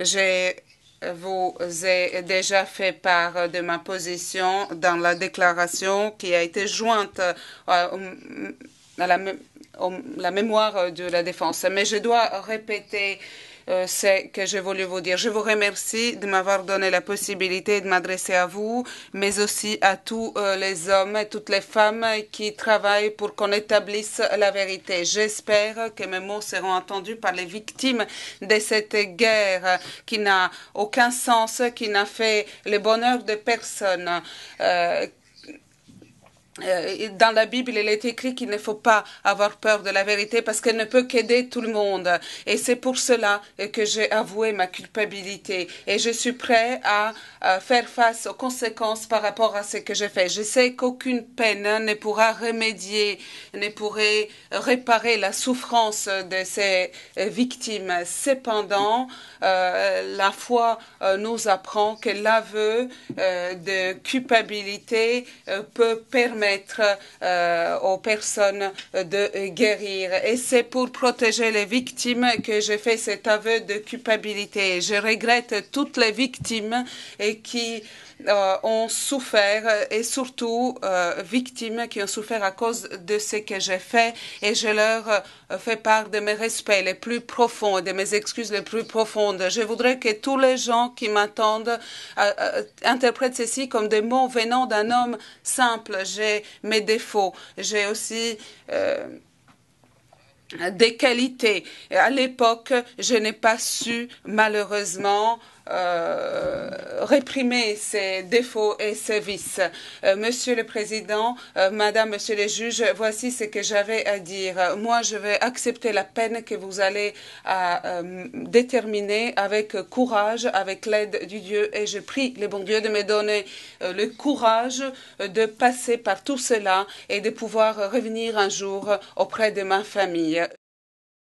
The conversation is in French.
Je euh, vous ai déjà fait part de ma position dans la déclaration qui a été jointe euh, à la, mémoire de la défense. Mais je dois répéter euh, c'est ce que j'ai voulu vous dire. Je vous remercie de m'avoir donné la possibilité de m'adresser à vous, mais aussi à tous euh, les hommes et toutes les femmes qui travaillent pour qu'on établisse la vérité. J'espère que mes mots seront entendus par les victimes de cette guerre qui n'a aucun sens, qui n'a fait le bonheur de personne, euh, euh, dans la Bible, il est écrit qu'il ne faut pas avoir peur de la vérité parce qu'elle ne peut qu'aider tout le monde. Et c'est pour cela euh, que j'ai avoué ma culpabilité. Et je suis prêt à faire face aux conséquences par rapport à ce que j'ai fait. Je sais qu'aucune peine ne pourra remédier, ne pourrait réparer la souffrance de ces euh, victimes. Cependant, la foi nous apprend que l'aveu de culpabilité peut permettre permettre euh, aux personnes de guérir. Et c'est pour protéger les victimes que j'ai fait cet aveu de culpabilité. Je regrette toutes les victimes et qui euh, ont souffert euh, et surtout euh, victimes qui ont souffert à cause de ce que j'ai fait et je leur fais part de mes respects les plus profonds et de mes excuses les plus profondes. Je voudrais que tous les gens qui m'attendent interprètent ceci comme des mots venant d'un homme simple. J'ai mes défauts, j'ai aussi des qualités. À l'époque, je n'ai pas su malheureusement euh, réprimer ses défauts et ses vices. Euh, monsieur le Président, euh, Madame, Monsieur les juges, voici ce que j'avais à dire. Moi, je vais accepter la peine que vous allez déterminer avec courage, avec l'aide du Dieu, et je prie le bon Dieu de me donner le courage de passer par tout cela et de pouvoir revenir un jour auprès de ma famille.